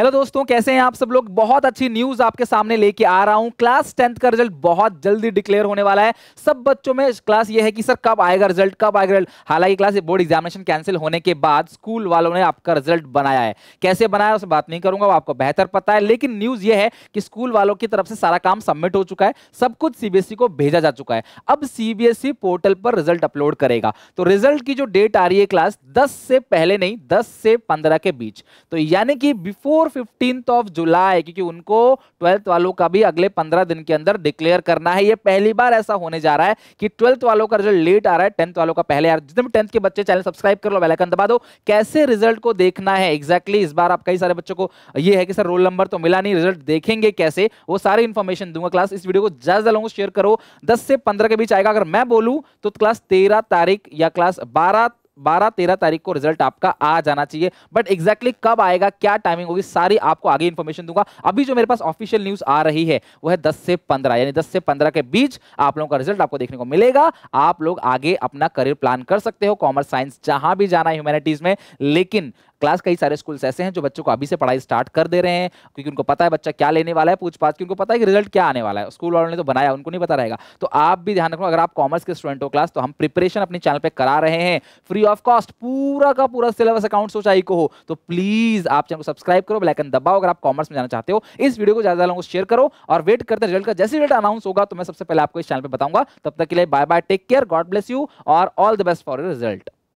hello दोस्तों कैसे हैं आप सब लोग बहुत अच्छी न्यूज आपके सामने लेके आ रहा हूं क्लास टेंथ का रिजल्ट बहुत जल्दी डिक्लेयर होने वाला है सब बच्चों में क्लास ये है कि सर कब आएगा रिजल्ट कब आएगा रिजल्ट हालांकि क्लास बोर्ड एग्जामिनेशन कैंसिल होने के बाद स्कूल वालों ने आपका रिजल्ट बनाया है कैसे बनाया उसे बात नहीं करूंगा वो आपको बेहतर पता है लेकिन न्यूज ये है कि स्कूल वालों की तरफ से सारा काम सबमिट हो चुका है सब कुछ सीबीएसई e को भेजा जा चुका है अब सीबीएसई पोर्टल e पर रिजल्ट अपलोड करेगा तो रिजल्ट की जो डेट आ रही है क्लास दस से पहले नहीं दस से पंद्रह के बीच तो यानी कि बिफोर फिफ्टीन ऑफ जुलाई क्योंकि उनको ट्वेल्थ वालों का भी अगले पंद्रह दिन के अंदर डिक्लेयर करना है ये पहली बार ऐसा होने जा रहा है कि ट्वेल्थ वालों का रिजल्ट लेट आ रहा है टेंथ वालों का पहले आ रहा है जितने के बच्चे चैनल सब्सक्राइब कर लो बेलाइकन दबा दो कैसे रिजल्ट को देखना है एक्जैक्टली exactly इस बार आप कई सारे बच्चों को ये है कि सर रोल नंबर तो मिला नहीं रिजल्ट देखेंगे कैसे वो सारी इन्फॉर्मेशन दूंगा क्लास इस वीडियो को ज्यादा ज्यादा लोगों शेयर करो दस से पंद्रह के बीच आएगा अगर मैं बोलूँ तो क्लास तेरह तारीख या क्लास बारह बारह तेरह तारीख को रिजल्ट आपका आ जाना चाहिए बट एग्जैक्टली कब आएगा क्या टाइमिंग होगी सारी आपको आगे इन्फॉर्मेशन दूंगा अभी जो मेरे पास ऑफिशियल न्यूज आ रही है वह है दस से पंद्रह यानी दस से पंद्रह के बीच आप लोगों का रिजल्ट आपको देखने को मिलेगा आप लोग आगे अपना करियर प्लान कर सकते हो कॉमर्स साइंस जहां भी जाना है ह्यूमैनिटीज में लेकिन क्लास कई सारे स्कूल्स ऐसे हैं जो बच्चों को अभी से पढ़ाई स्टार्ट कर दे रहे हैं क्योंकि उनको पता है बच्चा क्या लेने वाला है पूछ पाछ उनको पता है कि रिजल्ट क्या आने वाला है स्कूल वालों ने तो बनाया उनको नहीं पता रहेगा तो आप भी ध्यान रखो अगर आप कॉमर्स के स्टूडेंट हो क्लास तो हम प्रिपरेशन अपने चैनल पर करा रहे हैं फ्री ऑफ कॉस्ट पूरा का पूरा सिलेबस अकाउंट सोचाई को हो तो प्लीज आप चैनल को सब्सक्राइब करो एंड दबाओ अगर आप कॉमर्स में जाना चाहते हो इस वीडियो को ज्यादा लोगों को शेयर करो और वेट करते रिजल्ट का जैसे रिजल्ट अनाउंस होगा तो मैं सबसे पहले आपको इस चैनल पर बताऊंगा तब तक के लिए bye bye take care God bless you और all the best for result